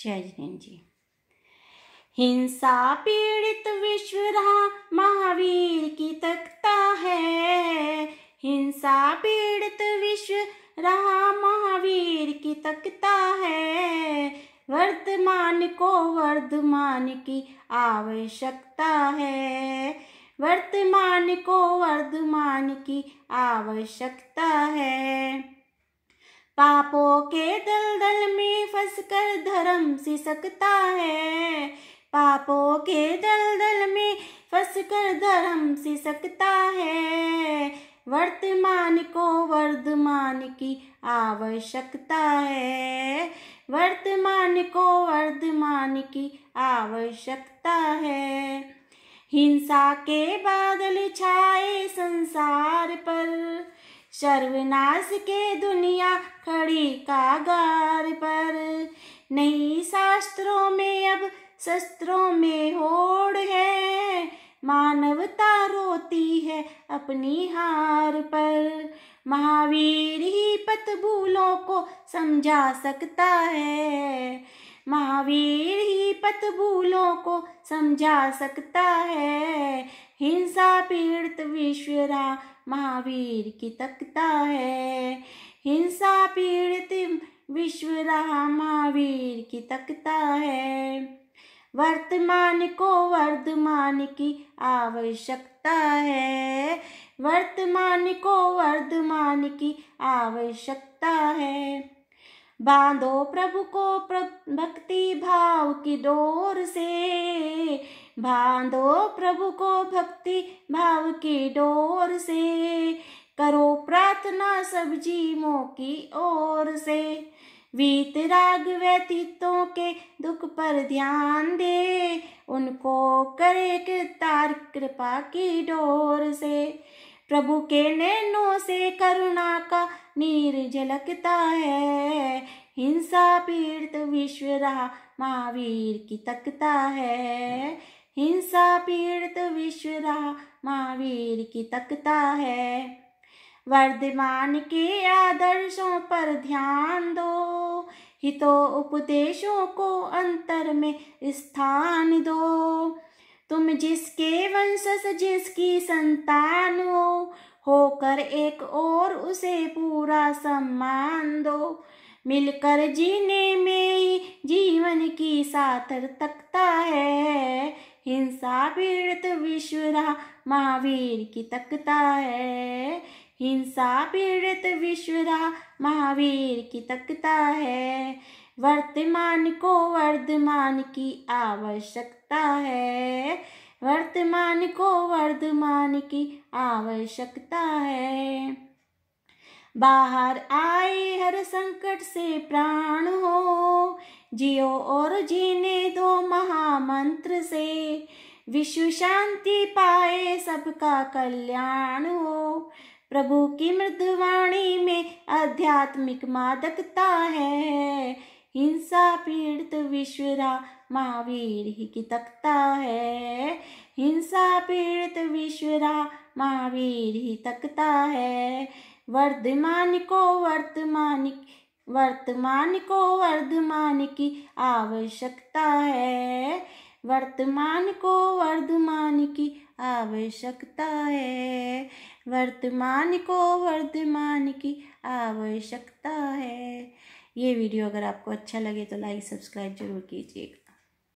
जय हिंद जी हिंसा पीड़ित विश्व रहा महावीर की तख्ता है हिंसा पीड़ित विश्व रहा महावीर की तख्ता है वर्तमान को वर्धमान की आवश्यकता है वर्तमान को वर्धमान की आवश्यकता है पापों के दलदल में फंस कर धर्म सिसकता है पापों के दलदल में फंस कर धर्म सिसकता है वर्तमान को वर्धमान की आवश्यकता है वर्तमान को वर्धमान की आवश्यकता है हिंसा के बादल छाए संसार पर सर्वनाश के दुनिया खड़ी कागार पर नई शास्त्रों में अब शस्त्रों में होड़ है मानवता रोती है अपनी हार पर महावीर ही पतभूलों को समझा सकता है महावीर ही पत भूलों को समझा सकता है हिंसा पीड़ित विश्वरा महावीर की तकता है हिंसा पीड़ित विश्वरा महावीर की तकता है वर्तमान को वर्धमान की आवश्यकता है वर्तमान को वर्धमान की आवश्यकता है बांधो प्रभु को भक्ति भाव की डोर से बांधो प्रभु को भक्ति भाव की डोर से करो प्रार्थना सब जीवों की ओर से वीत राग व्यतीतों के दुख पर ध्यान दे उनको करे कृतार कृपा की डोर से प्रभु के नैनों से करुणा का नीर झलकता है हिंसा पीड़ित विश्व रहा महावीर की तकता है हिंसा पीड़ित विश्व रहा महावीर की तकता है वर्धमान के आदर्शों पर ध्यान दो हितो उपदेशों को अंतर में स्थान दो तुम जिसके वंशस जिसकी संतान हो होकर एक और उसे पूरा सम्मान दो मिलकर जीने में ही जीवन की सार्थकता है हिंसा पीड़ित विश्वरा महावीर की तकता है हिंसा पीड़ित विश्वरा महावीर की तकता है वर्तमान को वर्धमान की आवश्यकता है वर्तमान को वर्धमान की आवश्यकता है बाहर आए हर संकट से प्राण हो जियो और जीने दो महामंत्र से विश्व शांति पाए सबका कल्याण हो प्रभु की मृदवाणी में आध्यात्मिक मादकता है हिंसा पीड़ित विश्व महावीर ही की तकता है हिंसा पीड़ित विश्व महावीर ही तकता है वर्धमान को वर्तमान वर्तमान को वर्धमान की आवश्यकता है वर्तमान को वर्धमान की आवश्यकता है वर्तमान को वर्धमान की आवश्यकता है ये वीडियो अगर आपको अच्छा लगे तो लाइक सब्सक्राइब जरूर कीजिएगा